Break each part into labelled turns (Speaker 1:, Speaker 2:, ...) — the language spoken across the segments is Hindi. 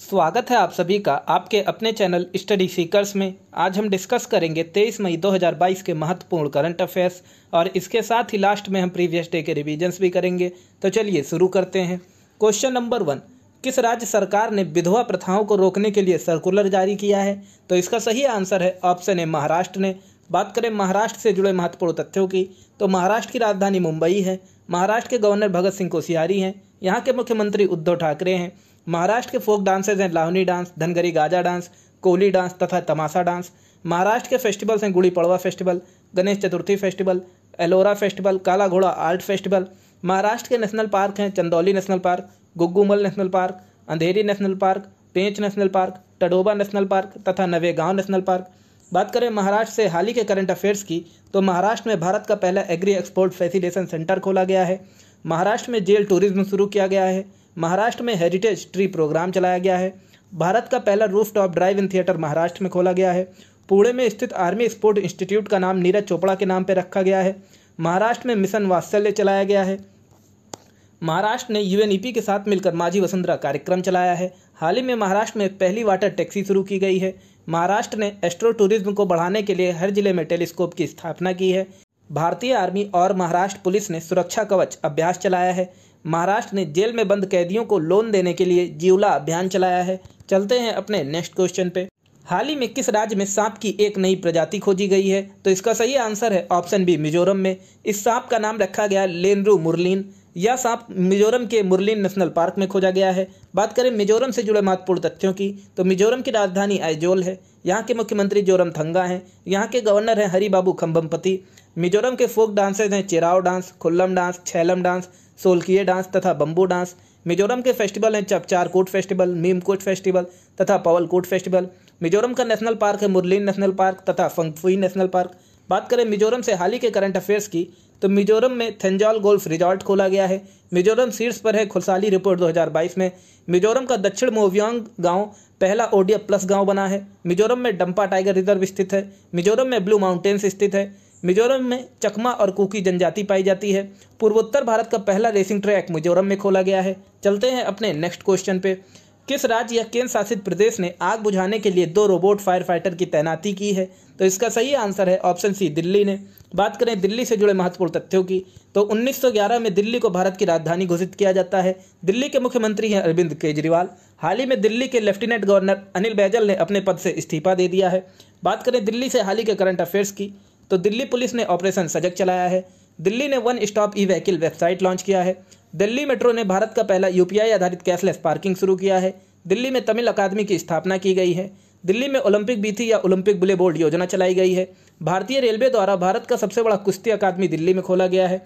Speaker 1: स्वागत है आप सभी का आपके अपने चैनल स्टडी सीकर्स में आज हम डिस्कस करेंगे 23 मई 2022 के महत्वपूर्ण करंट अफेयर्स और इसके साथ ही लास्ट में हम प्रीवियस डे के रिविजन्स भी करेंगे तो चलिए शुरू करते हैं क्वेश्चन नंबर वन किस राज्य सरकार ने विधवा प्रथाओं को रोकने के लिए सर्कुलर जारी किया है तो इसका सही आंसर है ऑप्शन ए महाराष्ट्र ने बात करें महाराष्ट्र से जुड़े महत्वपूर्ण तथ्यों की तो महाराष्ट्र की राजधानी मुंबई है महाराष्ट्र के गवर्नर भगत सिंह कोशियारी हैं यहाँ के मुख्यमंत्री उद्धव ठाकरे हैं महाराष्ट्र के फोक डांसेज हैं लाहनी dance Dhangari Gaja dance Koli dance तथा तमाशा डांस महाराष्ट्र के फेस्टिवल्स हैं Gudi Padwa festival Ganesh Chaturthi festival Ellora festival Kala Ghoda art festival Maharashtra के नेशनल पार्क हैं Chandoli national park Gugamal national park Andheri national park Pench national park Tadoba national park तथा नवेगांव नेशनल पार्क बात करें महाराष्ट्र से हाल ही के करंट अफेयर्स की तो महाराष्ट्र में भारत का पहला एग्री एक्सपोर्ट फैसिलेशन सेंटर खोला गया है महाराष्ट्र में जेल टूरिज्म शुरू किया गया है महाराष्ट्र में हेरिटेज ट्री प्रोग्राम चलाया गया है भारत का पहला roof top drive in theatre Maharashtra में खोला गया है पुणे में स्थित आर्मी स्पोर्ट इंस्टीट्यूट का नाम नीरज चोपड़ा के नाम पर रखा गया है महाराष्ट्र में मिशन वात्सल्य चलाया गया है महाराष्ट्र ने यू के साथ मिलकर माझी वसुंधरा कार्यक्रम चलाया है हाल ही में महाराष्ट्र में पहली वाटर टैक्सी शुरू की गई है महाराष्ट्र ने एस्ट्रो टूरिज्म को बढ़ाने के लिए हर जिले में टेलीस्कोप की स्थापना की है भारतीय आर्मी और महाराष्ट्र पुलिस ने सुरक्षा कवच अभ्यास चलाया है महाराष्ट्र ने जेल में बंद कैदियों को लोन देने के लिए जीवला अभियान चलाया है चलते हैं अपने नेक्स्ट क्वेश्चन पे हाल ही में किस राज्य में सांप की एक नई प्रजाति खोजी गई है तो इसका सही आंसर है ऑप्शन बी मिजोरम में इस सांप का नाम रखा गया लेनरू मुरलिन यह सांप मिजोरम के मुरलिन नेशनल पार्क में खोजा गया है बात करें मिजोरम से जुड़े महत्वपूर्ण तथ्यों की तो मिजोरम की राजधानी आइजोल है यहाँ के मुख्यमंत्री जोरम थंगा हैं यहाँ के गवर्नर हैं हरिबाबू खम्बमपति मिजोरम के फोक डांसेज हैं Cheraw dance Khuallam dance Chheihlam dance Solakia dance तथा बम्बू डांस मिजोरम के फेस्टिवल हैं कोट फेस्टिवल मीम कोट फेस्टिवल तथा कोट फेस्टिवल मिजोरम का नेशनल पार्क है मुरलीन नेशनल पार्क तथा फंगफुई नेशनल पार्क बात करें मिजोरम से हाल ही के करंट अफेयर्स की तो मिजोरम में थेंजॉल गोल्फ रिजॉर्ट खोला गया है मिजोरम शीर्ष पर है खुशहाली रिपोर्ट 2022 में मिजोरम का दक्षिण मोवियांग गांव पहला ओडिया प्लस गांव बना है मिजोरम में डंपा टाइगर रिजर्व स्थित है मिजोरम में ब्लू माउंटेन्स स्थित है मिजोरम में चकमा और कुकी जनजाति पाई जाती है पूर्वोत्तर भारत का पहला रेसिंग ट्रैक मिजोरम में खोला गया है चलते हैं अपने नेक्स्ट क्वेश्चन पे किस राज्य या केंद्र शासित प्रदेश ने आग बुझाने के लिए दो रोबोट फायर फाइटर की तैनाती की है तो इसका सही आंसर है ऑप्शन सी दिल्ली ने बात करें दिल्ली से जुड़े महत्वपूर्ण तथ्यों की तो 1911 में दिल्ली को भारत की राजधानी घोषित किया जाता है दिल्ली के मुख्यमंत्री हैं अरविंद केजरीवाल हाल ही में दिल्ली के लेफ्टिनेंट गवर्नर अनिल बैजल ने अपने पद से इस्तीफा दे दिया है बात करें दिल्ली से हाल ही के करंट अफेयर्स की तो दिल्ली पुलिस ने ऑपरेशन सजग चलाया है दिल्ली ने one stop e vehicle website launch किया है दिल्ली मेट्रो ने भारत का पहला यूपीआई आधारित कैशलेस पार्किंग शुरू किया है दिल्ली में तमिल अकादमी की स्थापना की गई है दिल्ली में ओलंपिक बीथी या ओलंपिक बुले बोर्ड योजना चलाई गई है भारतीय रेलवे द्वारा भारत का सबसे बड़ा कुश्ती अकादमी दिल्ली में खोला गया है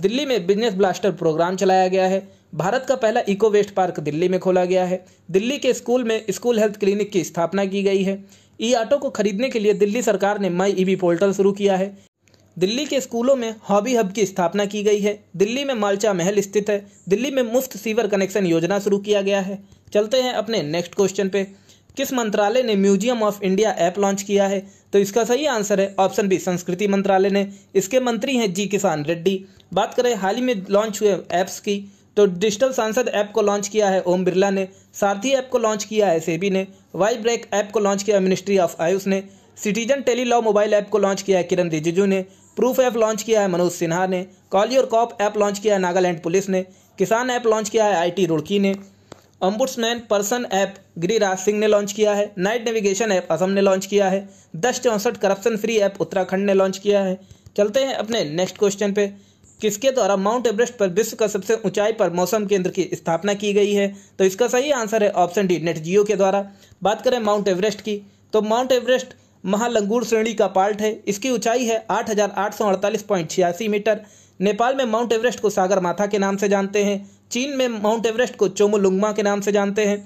Speaker 1: दिल्ली में बिजनेस ब्लास्टर प्रोग्राम चलाया गया है भारत का पहला इको वेस्ट पार्क दिल्ली में खोला गया है दिल्ली के स्कूल में स्कूल हेल्थ क्लिनिक की स्थापना की गई है ई ऑटो को खरीदने के लिए दिल्ली सरकार ने माई ईवी पोर्टल शुरू किया है दिल्ली के स्कूलों में हॉबी हब की स्थापना की गई है दिल्ली में मालचा महल स्थित है दिल्ली में मुफ्त सीवर कनेक्शन योजना शुरू किया गया है चलते हैं अपने नेक्स्ट क्वेश्चन पे किस मंत्रालय ने museum of India app launch किया है तो इसका सही आंसर है ऑप्शन बी संस्कृति मंत्रालय ने इसके मंत्री हैं जी किसान रेड्डी बात करें हाल ही में लॉन्च हुए ऐप्स की तो डिजिटल सांसद ऐप को लॉन्च किया है ओम बिरला ने सारथी ऐप को लॉन्च किया है सेबी ने वाई ब्रेक ऐप को लॉन्च किया मिनिस्ट्री ऑफ आयुष ने citizen tele law mobile app को लॉन्च किया है किरण रिजिजू ने प्रूफ ऐप लॉन्च किया है मनोज सिन्हा ने कॉली और कॉप ऐप लॉन्च किया है नागालैंड पुलिस ने किसान ऐप लॉन्च किया है आईटी रुड़की ने ombudsman person app Giriraj Singh ने लॉन्च किया है नाइट नेविगेशन ऐप असम ने लॉन्च किया है दस चौंसठ करप्शन फ्री ऐप उत्तराखंड ने लॉन्च किया है चलते हैं अपने नेक्स्ट क्वेश्चन पर किसके द्वारा माउंट एवरेस्ट पर विश्व का सबसे ऊंचाई पर मौसम केंद्र की स्थापना की गई है तो इसका सही आंसर है ऑप्शन डी नेट जियो के द्वारा बात करें माउंट एवरेस्ट की तो माउंट एवरेस्ट महालंगूर श्रेणी का पार्ट है इसकी ऊंचाई है आठ मीटर नेपाल में माउंट एवरेस्ट को सागर माथा के नाम से जानते हैं चीन में माउंट एवरेस्ट को चोमोलुंगमा के नाम से जानते हैं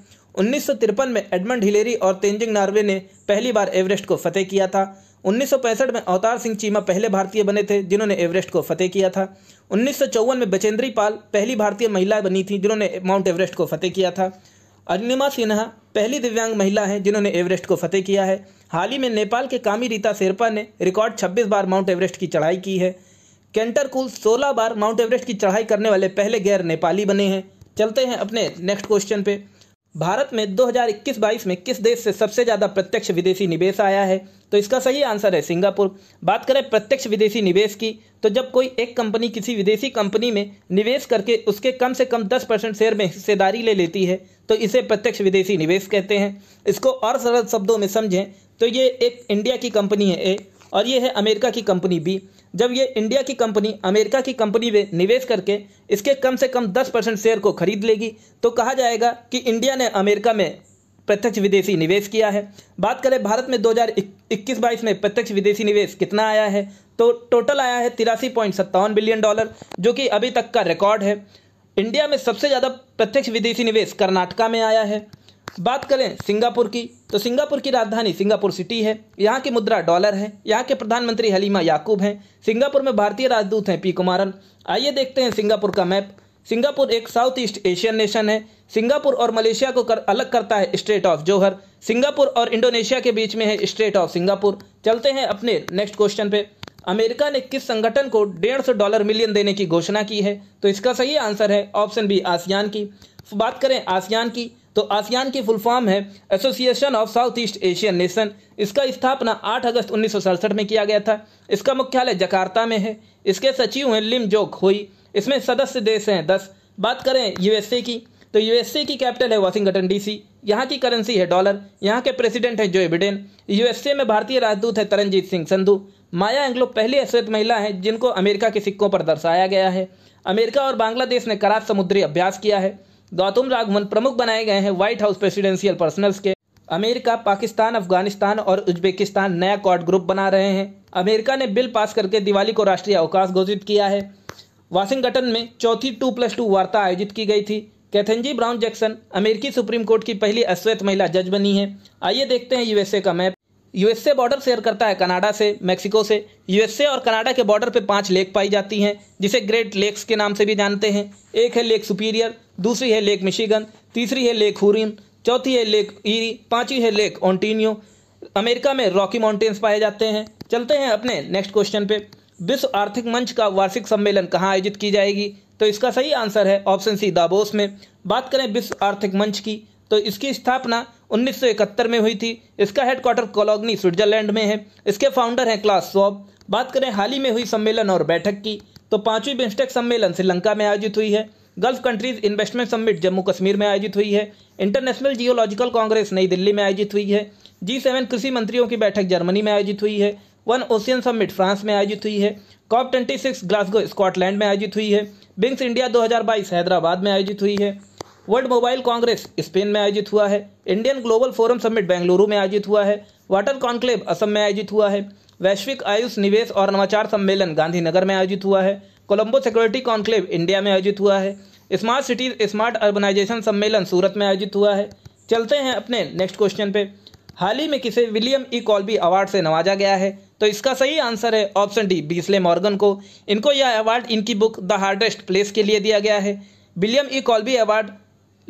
Speaker 1: उन्नीस में एडमंड हिलेरी और तेंजिंग नार्वे ने पहली बार एवरेस्ट को फतेह किया था उन्नीस में अवतार सिंह चीमा पहले भारतीय बने थे जिन्होंने एवरेस्ट को फतेह किया था उन्नीस में बचेंद्री पाल पहली भारतीय महिला बनी थी जिन्होंने माउंट एवरेस्ट को फतेह किया था अर्णिमा सिन्हा पहली दिव्यांग महिला हैं जिन्होंने एवरेस्ट को फतेह किया है हाल ही में नेपाल के कामी रीता शेरपा ने रिकॉर्ड 26 बार माउंट एवरेस्ट की चढ़ाई की है कैंटर कुल 16 बार माउंट एवरेस्ट की चढ़ाई करने वाले पहले गैर नेपाली बने हैं चलते हैं अपने नेक्स्ट क्वेश्चन पर भारत में 2021-22 में किस देश से सबसे ज़्यादा प्रत्यक्ष विदेशी निवेश आया है तो इसका सही आंसर है सिंगापुर बात करें प्रत्यक्ष विदेशी निवेश की तो जब कोई एक कंपनी किसी विदेशी कंपनी में निवेश करके उसके कम से कम 10 परसेंट शेयर में हिस्सेदारी ले लेती है तो इसे प्रत्यक्ष विदेशी निवेश कहते हैं इसको और सरल शब्दों में समझें तो ये एक इंडिया की कंपनी है ए और ये है अमेरिका की कंपनी बी जब ये इंडिया की कंपनी अमेरिका की कंपनी में निवेश करके इसके कम से कम दस परसेंट शेयर को खरीद लेगी तो कहा जाएगा कि इंडिया ने अमेरिका में प्रत्यक्ष विदेशी निवेश किया है बात करें भारत में 2021-22 में प्रत्यक्ष विदेशी निवेश कितना आया है तो टोटल आया है तिरासी पॉइंट सत्तावन बिलियन डॉलर जो कि अभी तक का रिकॉर्ड है इंडिया में सबसे ज़्यादा प्रत्यक्ष विदेशी निवेश कर्नाटका में आया है बात करें सिंगापुर की तो सिंगापुर की राजधानी सिंगापुर सिटी है यहाँ की मुद्रा डॉलर है यहाँ के प्रधानमंत्री हलीमा याकूब हैं सिंगापुर में भारतीय राजदूत हैं पी कुमारन आइए देखते हैं सिंगापुर का मैप सिंगापुर एक साउथ ईस्ट एशियन नेशन है सिंगापुर और मलेशिया को कर, अलग करता है स्ट्रेट ऑफ जोहर सिंगापुर और इंडोनेशिया के बीच में है स्ट्रेट ऑफ सिंगापुर चलते हैं अपने नेक्स्ट क्वेश्चन पे अमेरिका ने किस संगठन को डेढ़ सौ डॉलर मिलियन देने की घोषणा की है तो इसका सही आंसर है ऑप्शन बी आसियान की बात करें आसियान की तो आसियान की फुल फॉर्म है association of south east Asian nation इसका स्थापना 8 अगस्त उन्नीस में किया गया था इसका मुख्यालय जकार्ता में है इसके सचिव हैं लिम जोक हुई इसमें सदस्य देश हैं दस बात करें यूएसए की तो यूएसए की कैपिटल है वाशिंगटन डीसी यहाँ की करेंसी है डॉलर यहाँ के प्रेसिडेंट है जो बिडेन यूएसए में भारतीय राजदूत है तरनजीत सिंह संधू माया एंग्लो पहली अश्वेत महिला है जिनको अमेरिका के सिक्कों पर दर्शाया गया है अमेरिका और बांग्लादेश ने करात समुद्री अभ्यास किया है गौतम राघवन प्रमुख बनाए गए हैं व्हाइट हाउस प्रेसिडेंशियल पर्सनल्स के अमेरिका पाकिस्तान अफगानिस्तान और उज्बेकिस्तान नया कॉर्ड ग्रुप बना रहे हैं अमेरिका ने बिल पास करके दिवाली को राष्ट्रीय अवकाश घोषित किया है वाशिंगटन में चौथी टू प्लस टू वार्ता आयोजित की गई थी कैथेंजी ब्राउन जैक्सन अमेरिकी सुप्रीम कोर्ट की पहली अश्वेत महिला जज बनी है आइए देखते हैं यूएसए का मैप यूएसए बॉर्डर शेयर करता है कनाडा से मैक्सिको से यूएसए और कनाडा के बॉर्डर पर पांच लेक पाई जाती हैं जिसे ग्रेट लेक्स के नाम से भी जानते हैं एक है लेक सुपीरियर दूसरी है लेक मिशीगन तीसरी है लेक हुरिन चौथी है लेक ईरी पांचवी है लेक ऑन्टीनियो अमेरिका में रॉकी माउंटेन्स पाए जाते हैं चलते हैं अपने नेक्स्ट क्वेश्चन पे विश्व आर्थिक मंच का वार्षिक सम्मेलन कहाँ आयोजित की जाएगी तो इसका सही आंसर है ऑप्शन सी दाबोस में बात करें विश्व आर्थिक मंच की तो इसकी स्थापना 1971 में हुई थी इसका हेडक्वार्टर कॉलोनी स्विट्जरलैंड में है इसके फाउंडर हैं क्लास सॉब बात करें हाल ही में हुई सम्मेलन और बैठक की तो पांचवी बिम्स्टेक सम्मेलन श्रीलंका में आयोजित हुई है Gulf countries investment summit Jammu Kashmir में आयोजित हुई है इंटरनेशनल जियोलॉजिकल कांग्रेस नई दिल्ली में आयोजित हुई है जी सेवन कृषि मंत्रियों की बैठक जर्मनी में आयोजित हुई है वन ओशियन समिट फ्रांस में आयोजित हुई है COP twenty six Glasgow Scotland में आयोजित हुई है बिंग्स इंडिया 2022 हैदराबाद में आयोजित हुई है वर्ल्ड मोबाइल कांग्रेस स्पेन में आयोजित हुआ है Indian global forum summit Bengaluru में आयोजित हुआ है वाटर कॉन्क्लेव असम में आयोजित हुआ है वैश्विक आयुष निवेश और नवाचार सम्मेलन गांधीनगर में आयोजित हुआ है कोलंबो सिक्योरिटी कॉन्क्लेव इंडिया में आयोजित हुआ है स्मार्ट सिटी स्मार्ट अर्बनाइजेशन सम्मेलन सूरत में आयोजित हुआ है चलते हैं अपने नेक्स्ट क्वेश्चन पे हाल ही में किसे विलियम ई कॉल्बी अवार्ड से नवाजा गया है तो इसका सही आंसर है ऑप्शन डी बीसले मॉर्गन को इनको यह अवार्ड इनकी बुक द हार्डेस्ट प्लेस के लिए दिया गया है William E Colby award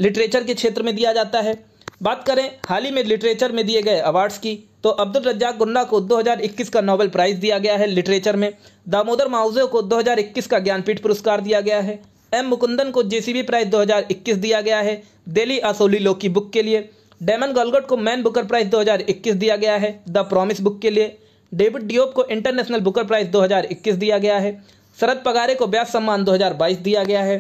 Speaker 1: literature के क्षेत्र में दिया जाता है बात करें हाल ही में लिटरेचर में दिए गए अवार्ड्स की तो अब्दुल रज्जाक गुन्ना को 2021 का नोबेल प्राइज़ दिया गया है लिटरेचर में दामोदर माउजे को 2021 का ज्ञानपीठ पुरस्कार दिया गया है एम मुकुंदन को जेसीबी प्राइज 2021 दिया गया है दिल्ली असोली लोकी बुक के लिए डेमन गलगट को मैन बुकर प्राइज 2021 दिया गया है द प्रॉमिस बुक के लिए डेविड डियोप को इंटरनेशनल बुकर प्राइज 2021 दिया गया है शरद पगारे को ब्यास सम्मान 2022 दिया गया है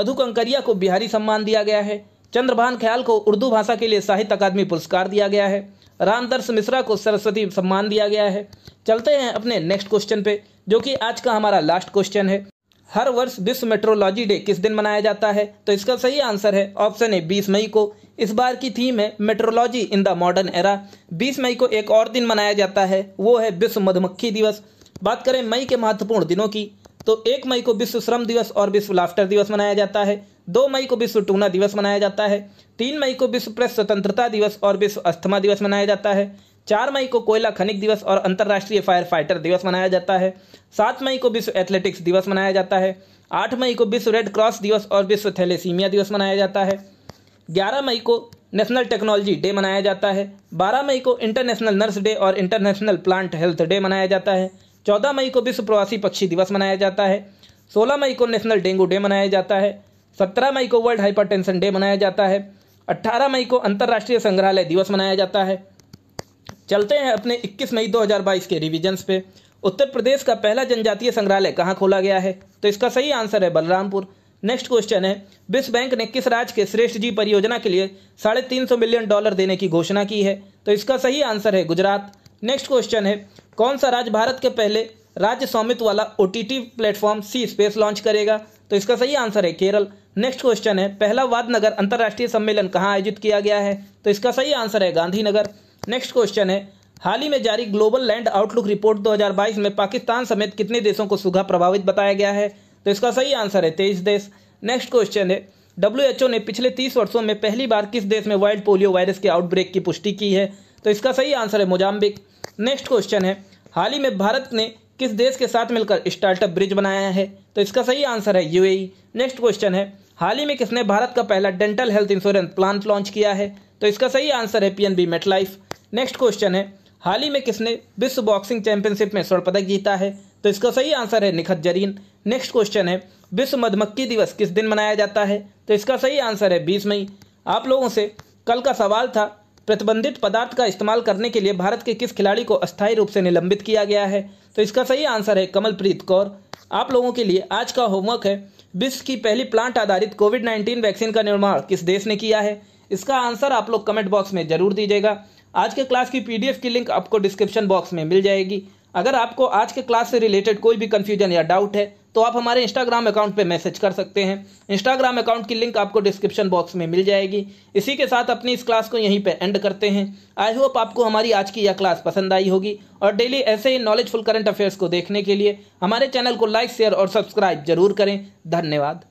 Speaker 1: मधु कंकरिया को बिहारी सम्मान दिया गया है चंद्रभान ख्याल को उर्दू भाषा के लिए साहित्य अकादमी पुरस्कार दिया गया है रामदर्श मिश्रा को सरस्वती सम्मान दिया गया है चलते हैं अपने नेक्स्ट क्वेश्चन पे जो कि आज का हमारा लास्ट क्वेश्चन है हर वर्ष विश्व मेट्रोलॉजी डे किस दिन मनाया जाता है तो इसका सही आंसर है ऑप्शन ए 20 मई को इस बार की थीम है metrology in the modern era 20 मई को एक और दिन मनाया जाता है वो है विश्व मधुमक्खी दिवस बात करें मई के महत्वपूर्ण दिनों की तो एक मई को विश्व श्रम दिवस और विश्व लाफ्टर दिवस मनाया जाता है दो मई को विश्व टूना दिवस मनाया जाता है तीन मई को विश्व प्रेस स्वतंत्रता दिवस और विश्व अस्थमा दिवस मनाया जाता है चार मई को कोयला खनिक दिवस और अंतर्राष्ट्रीय फायर फाइटर दिवस मनाया जाता है सात मई को विश्व एथलेटिक्स दिवस मनाया जाता है आठ मई को विश्व रेड क्रॉस दिवस और विश्व थैलेसीमिया दिवस मनाया जाता है ग्यारह मई को नेशनल टेक्नोलॉजी डे मनाया जाता है बारह मई को इंटरनेशनल नर्स डे और इंटरनेशनल प्लांट हेल्थ डे मनाया जाता है चौदह मई को विश्व प्रवासी पक्षी दिवस मनाया जाता है सोलह मई को नेशनल डेंगू डे मनाया जाता है सत्रह मई को वर्ल्ड हाइपरटेंशन डे मनाया जाता है अट्ठारह मई को अंतर्राष्ट्रीय संग्रहालय दिवस मनाया जाता है चलते हैं अपने 21 मई 2022 के रिविजन्स पे उत्तर प्रदेश का पहला जनजातीय संग्रहालय कहाँ खोला गया है तो इसका सही आंसर है बलरामपुर नेक्स्ट क्वेश्चन है विश्व बैंक ने किस राज्य के श्रेष्ठ जी परियोजना के लिए साढ़े तीन सौ मिलियन डॉलर देने की घोषणा की है तो इसका सही आंसर है गुजरात नेक्स्ट क्वेश्चन है कौन सा राज्य भारत के पहले राज्य स्वामित्व वाला O platform C space launch करेगा तो इसका सही आंसर है केरल नेक्स्ट क्वेश्चन है पहला वादनगर अंतर्राष्ट्रीय सम्मेलन कहाँ आयोजित किया गया है तो इसका सही आंसर है गांधीनगर नेक्स्ट क्वेश्चन है हाल ही में जारी ग्लोबल लैंड आउटलुक रिपोर्ट 2022 में पाकिस्तान समेत कितने देशों को सूखा प्रभावित बताया गया है तो इसका सही आंसर है तेईस देश नेक्स्ट क्वेश्चन है डब्ल्यू ने पिछले तीस वर्षों में पहली बार किस देश में वर्ल्ड पोलियो वायरस के आउटब्रेक की पुष्टि की है तो इसका सही आंसर है मोजाम्बिक नेक्स्ट क्वेश्चन है हाल ही में भारत ने किस देश के साथ मिलकर स्टार्टअप ब्रिज बनाया है तो इसका सही आंसर है यूएई नेक्स्ट क्वेश्चन है हाल ही में किसने भारत का पहला dental health insurance plan launch किया है तो इसका सही आंसर है पीएनबी मेटलाइफ नेक्स्ट क्वेश्चन है हाल ही में किसने विश्व बॉक्सिंग चैंपियनशिप में स्वर्ण पदक जीता है तो इसका सही आंसर है निखत जरीन नेक्स्ट क्वेश्चन है विश्व मधुमक्खी दिवस किस दिन मनाया जाता है तो इसका सही आंसर है बीस मई आप लोगों से कल का सवाल था प्रतिबंधित पदार्थ का इस्तेमाल करने के लिए भारत के किस खिलाड़ी को अस्थायी रूप से निलंबित किया गया है तो इसका सही आंसर है कमलप्रीत कौर आप लोगों के लिए आज का होमवर्क है विश्व की पहली प्लांट आधारित कोविड नाइन्टीन वैक्सीन का निर्माण किस देश ने किया है इसका आंसर आप लोग कमेंट बॉक्स में जरूर दीजिएगा आज के क्लास की पीडीएफ की लिंक आपको डिस्क्रिप्शन बॉक्स में मिल जाएगी अगर आपको आज के क्लास से रिलेटेड कोई भी कन्फ्यूजन या डाउट है तो आप हमारे इंस्टाग्राम अकाउंट पर मैसेज कर सकते हैं इंस्टाग्राम अकाउंट की लिंक आपको डिस्क्रिप्शन बॉक्स में मिल जाएगी इसी के साथ अपनी इस क्लास को यहीं पर एंड करते हैं आई होप आपको हमारी आज की यह क्लास पसंद आई होगी और डेली ऐसे ही नॉलेजफुल करंट अफेयर्स को देखने के लिए हमारे चैनल को लाइक शेयर और सब्सक्राइब जरूर करें धन्यवाद